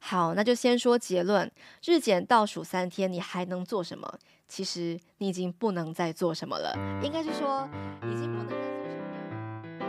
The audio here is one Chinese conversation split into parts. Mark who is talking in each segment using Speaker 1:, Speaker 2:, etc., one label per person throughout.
Speaker 1: 好，那就先说结论。日检倒数三天，你还能做什么？其实你已经不能再做什么了。应该是说，已经不能再做什么了。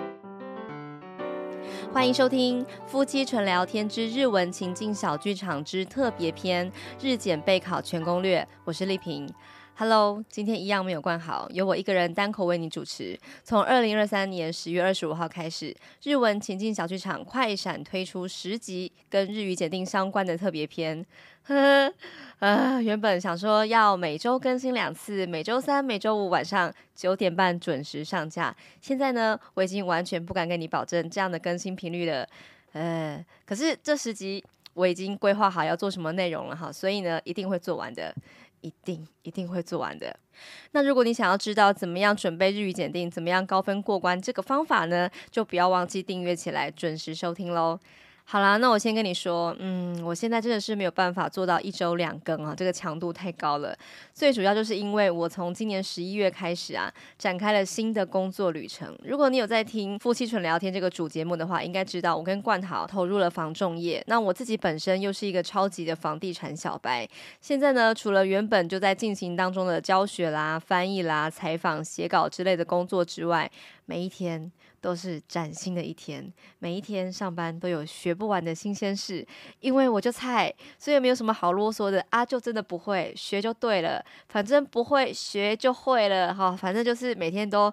Speaker 1: 欢迎收听《夫妻纯聊天之日文情境小剧场之特别篇：日检备考全攻略》，我是丽萍。Hello，今天一样没有关好，由我一个人单口为你主持。从二零二三年十月二十五号开始，日文情境小剧场快闪推出十集跟日语检定相关的特别篇。呵 呃，原本想说要每周更新两次，每周三、每周五晚上九点半准时上架。现在呢，我已经完全不敢跟你保证这样的更新频率了。呃，可是这十集我已经规划好要做什么内容了哈，所以呢，一定会做完的。一定一定会做完的。那如果你想要知道怎么样准备日语检定、怎么样高分过关这个方法呢，就不要忘记订阅起来，准时收听喽。好啦，那我先跟你说，嗯，我现在真的是没有办法做到一周两更啊，这个强度太高了。最主要就是因为我从今年十一月开始啊，展开了新的工作旅程。如果你有在听夫妻纯聊天这个主节目的话，应该知道我跟冠豪投入了房仲业，那我自己本身又是一个超级的房地产小白。现在呢，除了原本就在进行当中的教学啦、翻译啦、采访、写稿之类的工作之外，每一天。都是崭新的一天，每一天上班都有学不完的新鲜事。因为我就菜，所以没有什么好啰嗦的。啊，就真的不会学就对了，反正不会学就会了哈。反正就是每天都。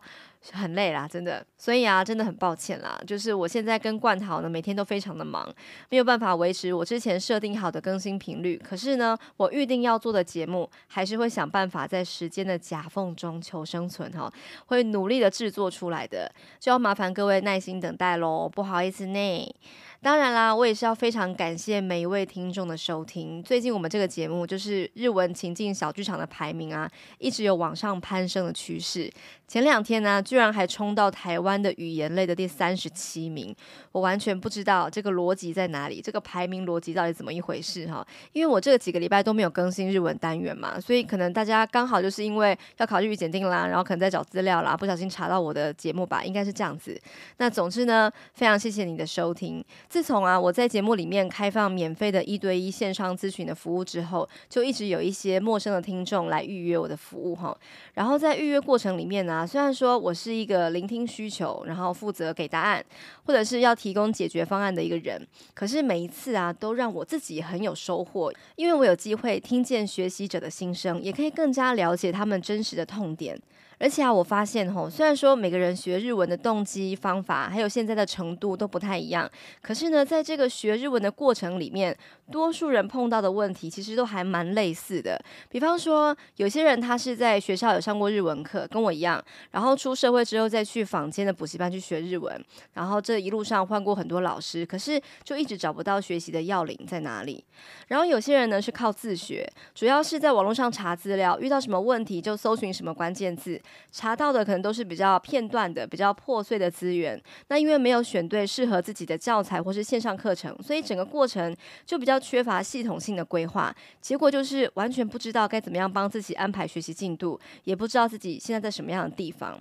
Speaker 1: 很累啦，真的，所以啊，真的很抱歉啦。就是我现在跟冠豪呢，每天都非常的忙，没有办法维持我之前设定好的更新频率。可是呢，我预定要做的节目，还是会想办法在时间的夹缝中求生存哈，会努力的制作出来的，就要麻烦各位耐心等待喽，不好意思呢。当然啦，我也是要非常感谢每一位听众的收听。最近我们这个节目就是日文情境小剧场的排名啊，一直有往上攀升的趋势。前两天呢，居然还冲到台湾的语言类的第三十七名，我完全不知道这个逻辑在哪里，这个排名逻辑到底怎么一回事哈？因为我这几个礼拜都没有更新日文单元嘛，所以可能大家刚好就是因为要考日语检定啦，然后可能在找资料啦，不小心查到我的节目吧，应该是这样子。那总之呢，非常谢谢你的收听。自从啊，我在节目里面开放免费的一对一线上咨询的服务之后，就一直有一些陌生的听众来预约我的服务哈。然后在预约过程里面呢。啊，虽然说我是一个聆听需求，然后负责给答案，或者是要提供解决方案的一个人，可是每一次啊，都让我自己很有收获，因为我有机会听见学习者的心声，也可以更加了解他们真实的痛点。而且啊，我发现吼，虽然说每个人学日文的动机、方法，还有现在的程度都不太一样，可是呢，在这个学日文的过程里面，多数人碰到的问题其实都还蛮类似的。比方说，有些人他是在学校有上过日文课，跟我一样。然后出社会之后再去坊间的补习班去学日文，然后这一路上换过很多老师，可是就一直找不到学习的要领在哪里。然后有些人呢是靠自学，主要是在网络上查资料，遇到什么问题就搜寻什么关键字，查到的可能都是比较片段的、比较破碎的资源。那因为没有选对适合自己的教材或是线上课程，所以整个过程就比较缺乏系统性的规划，结果就是完全不知道该怎么样帮自己安排学习进度，也不知道自己现在在什么样。地方。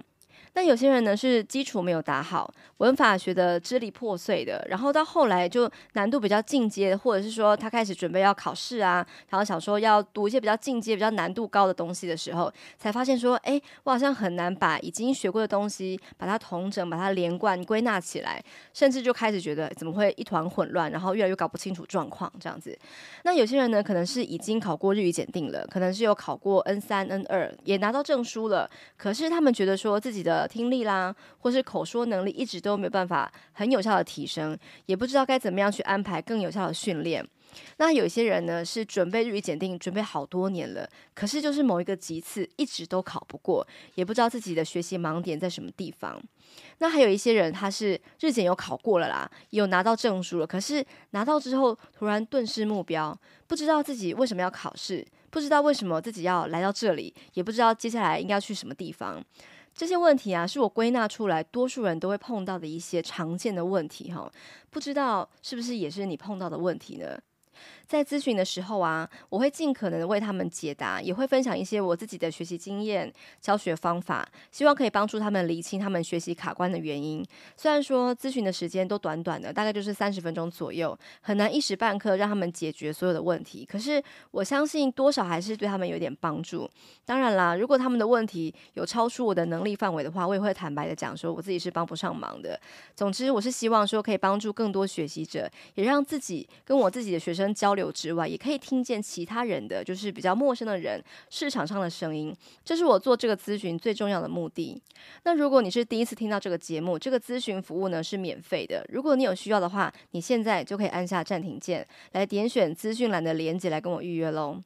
Speaker 1: 那有些人呢是基础没有打好，文法学的支离破碎的，然后到后来就难度比较进阶，或者是说他开始准备要考试啊，然后想说要读一些比较进阶、比较难度高的东西的时候，才发现说，哎，我好像很难把已经学过的东西，把它统整、把它连贯、归纳起来，甚至就开始觉得怎么会一团混乱，然后越来越搞不清楚状况这样子。那有些人呢，可能是已经考过日语检定了，可能是有考过 N 三、N 二，也拿到证书了，可是他们觉得说自己的。听力啦，或是口说能力一直都没有办法很有效的提升，也不知道该怎么样去安排更有效的训练。那有些人呢是准备日语检定准备好多年了，可是就是某一个级次一直都考不过，也不知道自己的学习盲点在什么地方。那还有一些人他是日检有考过了啦，有拿到证书了，可是拿到之后突然顿失目标，不知道自己为什么要考试，不知道为什么自己要来到这里，也不知道接下来应该要去什么地方。这些问题啊，是我归纳出来多数人都会碰到的一些常见的问题哈，不知道是不是也是你碰到的问题呢？在咨询的时候啊，我会尽可能为他们解答，也会分享一些我自己的学习经验、教学方法，希望可以帮助他们理清他们学习卡关的原因。虽然说咨询的时间都短短的，大概就是三十分钟左右，很难一时半刻让他们解决所有的问题。可是我相信多少还是对他们有点帮助。当然啦，如果他们的问题有超出我的能力范围的话，我也会坦白的讲说我自己是帮不上忙的。总之，我是希望说可以帮助更多学习者，也让自己跟我自己的学生。交流之外，也可以听见其他人的，就是比较陌生的人市场上的声音，这是我做这个咨询最重要的目的。那如果你是第一次听到这个节目，这个咨询服务呢是免费的。如果你有需要的话，你现在就可以按下暂停键，来点选资讯栏的连接来跟我预约喽。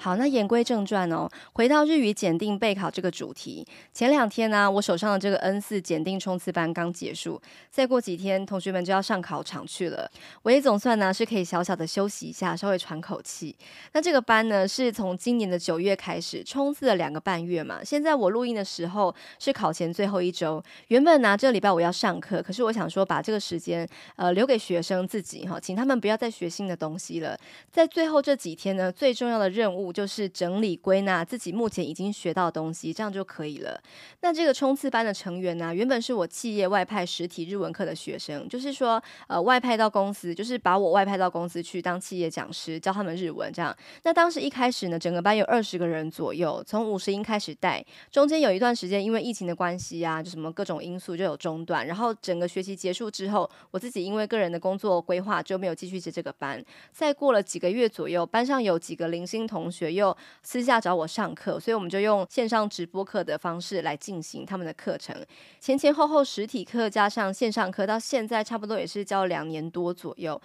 Speaker 1: 好，那言归正传哦，回到日语检定备考这个主题。前两天呢，我手上的这个 N 四检定冲刺班刚结束，再过几天同学们就要上考场去了，我也总算呢是可以小小的休息一下，稍微喘口气。那这个班呢是从今年的九月开始冲刺了两个半月嘛，现在我录音的时候是考前最后一周。原本呢这礼拜我要上课，可是我想说把这个时间呃留给学生自己哈，请他们不要再学新的东西了。在最后这几天呢，最重要的任务。就是整理归纳自己目前已经学到的东西，这样就可以了。那这个冲刺班的成员呢，原本是我企业外派实体日文课的学生，就是说，呃，外派到公司，就是把我外派到公司去当企业讲师，教他们日文，这样。那当时一开始呢，整个班有二十个人左右，从五十音开始带，中间有一段时间因为疫情的关系啊，就什么各种因素就有中断。然后整个学习结束之后，我自己因为个人的工作规划就没有继续接这个班。再过了几个月左右，班上有几个零星同学。学又私下找我上课，所以我们就用线上直播课的方式来进行他们的课程。前前后后实体课加上线上课，到现在差不多也是教两年多左右。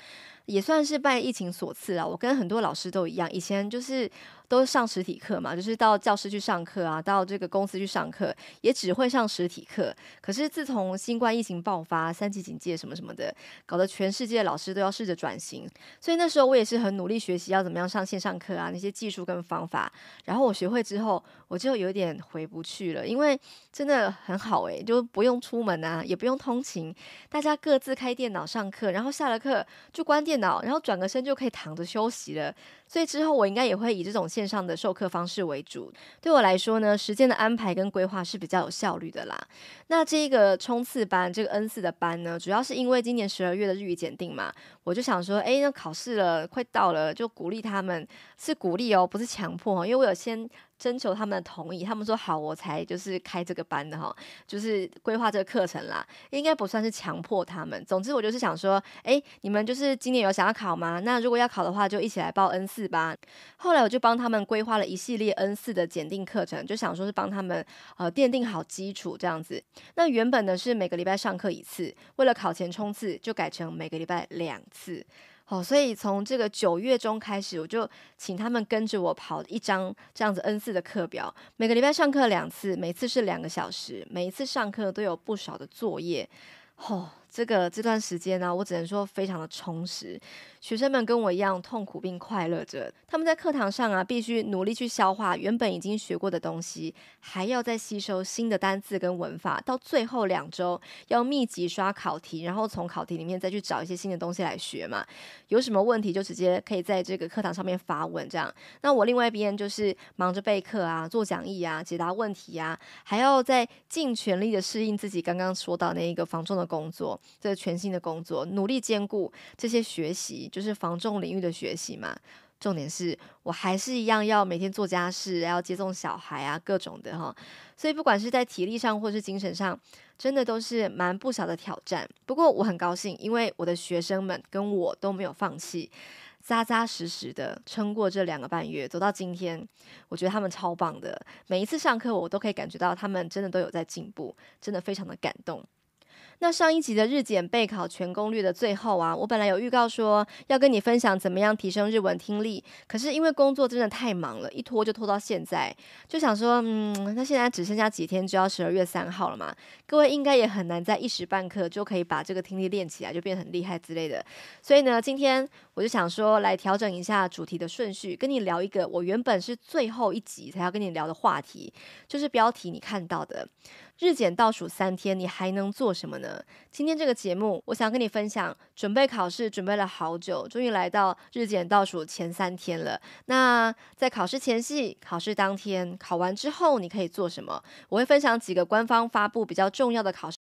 Speaker 1: 也算是拜疫情所赐啊！我跟很多老师都一样，以前就是都上实体课嘛，就是到教室去上课啊，到这个公司去上课，也只会上实体课。可是自从新冠疫情爆发，三级警戒什么什么的，搞得全世界老师都要试着转型。所以那时候我也是很努力学习要怎么样上线上课啊，那些技术跟方法。然后我学会之后。我就有点回不去了，因为真的很好诶，就不用出门啊，也不用通勤，大家各自开电脑上课，然后下了课就关电脑，然后转个身就可以躺着休息了。所以之后我应该也会以这种线上的授课方式为主。对我来说呢，时间的安排跟规划是比较有效率的啦。那这个冲刺班，这个 N 四的班呢，主要是因为今年十二月的日语检定嘛，我就想说，哎，那考试了，快到了，就鼓励他们，是鼓励哦，不是强迫。因为我有先征求他们的同意，他们说好，我才就是开这个班的哈，就是规划这个课程啦。应该不算是强迫他们。总之我就是想说，哎，你们就是今年有想要考吗？那如果要考的话，就一起来报 N 四。四班，后来我就帮他们规划了一系列 N 四的检定课程，就想说是帮他们呃奠定好基础这样子。那原本呢是每个礼拜上课一次，为了考前冲刺就改成每个礼拜两次。哦，所以从这个九月中开始，我就请他们跟着我跑一张这样子 N 四的课表，每个礼拜上课两次，每次是两个小时，每一次上课都有不少的作业。吼。这个这段时间呢，我只能说非常的充实。学生们跟我一样痛苦并快乐着。他们在课堂上啊，必须努力去消化原本已经学过的东西，还要再吸收新的单字跟文法。到最后两周，要密集刷考题，然后从考题里面再去找一些新的东西来学嘛。有什么问题就直接可以在这个课堂上面发问这样。那我另外一边就是忙着备课啊、做讲义啊、解答问题啊，还要再尽全力的适应自己刚刚说到那一个防重的工作。这全新的工作，努力兼顾这些学习，就是防重领域的学习嘛。重点是我还是一样要每天做家事，要接送小孩啊，各种的哈。所以不管是在体力上，或是精神上，真的都是蛮不小的挑战。不过我很高兴，因为我的学生们跟我都没有放弃，扎扎实实的撑过这两个半月，走到今天，我觉得他们超棒的。每一次上课，我都可以感觉到他们真的都有在进步，真的非常的感动。那上一集的日检备考全攻略的最后啊，我本来有预告说要跟你分享怎么样提升日文听力，可是因为工作真的太忙了，一拖就拖到现在，就想说，嗯，那现在只剩下几天，就要十二月三号了嘛，各位应该也很难在一时半刻就可以把这个听力练起来，就变得很厉害之类的。所以呢，今天我就想说来调整一下主题的顺序，跟你聊一个我原本是最后一集才要跟你聊的话题，就是标题你看到的日检倒数三天，你还能做什么呢？今天这个节目，我想跟你分享，准备考试准备了好久，终于来到日检倒数前三天了。那在考试前夕、考试当天、考完之后，你可以做什么？我会分享几个官方发布比较重要的考试。